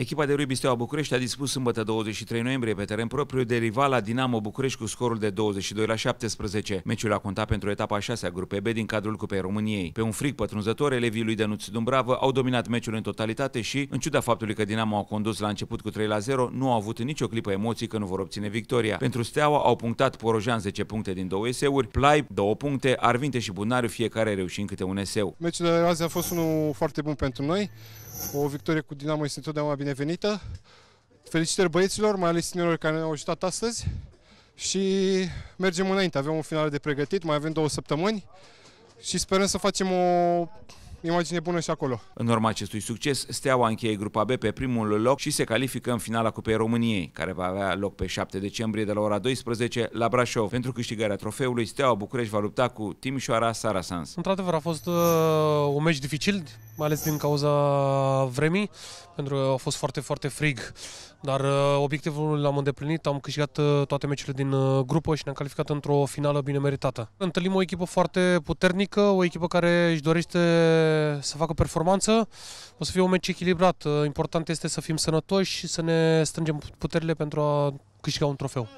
Echipa de rugby Steaua București a dispus sâmbătă 23 noiembrie pe teren propriu de rivala Dinamo București cu scorul de 22 la 17. Meciul a contat pentru etapa 6 a grupei B din cadrul Cupei României. Pe un fric pătrunzător, elevii lui Dănuț Dumbravă au dominat meciul în totalitate și, în ciuda faptului că Dinamo a condus la început cu 3 la 0, nu au avut nicio clipă emoții că nu vor obține victoria. Pentru Steaua au punctat Porojan 10 puncte din două eseuri, Plai 2 puncte, Arvinte și Bunariu fiecare reușind câte un eseu. Meciul de azi a fost unul foarte bun pentru noi. O victorie cu Dinamo este întotdeauna binevenită. Felicitări băieților, mai ales tinerilor care ne-au ajutat astăzi și mergem înainte. Avem un final de pregătit, mai avem două săptămâni și sperăm să facem o imagine bună și acolo. În urma acestui succes, Steaua încheie grupa B pe primul loc și se califică în finala Cupei României, care va avea loc pe 7 decembrie de la ora 12 la Brașov. Pentru câștigarea trofeului, Steaua București va lupta cu Timișoara Sarasans. Într-adevăr, a fost uh, un meci dificil, mai ales din cauza vremii, pentru că a fost foarte, foarte frig. Dar uh, obiectivul l-am îndeplinit, am câștigat uh, toate meciurile din uh, grupă și ne-am calificat într-o finală bine meritată. Întâlnim o echipă foarte puternică, o echipă care își dorește să facă performanță. O să fie un meci echilibrat. Important este să fim sănătoși și să ne strângem puterile pentru a câștiga un trofeu.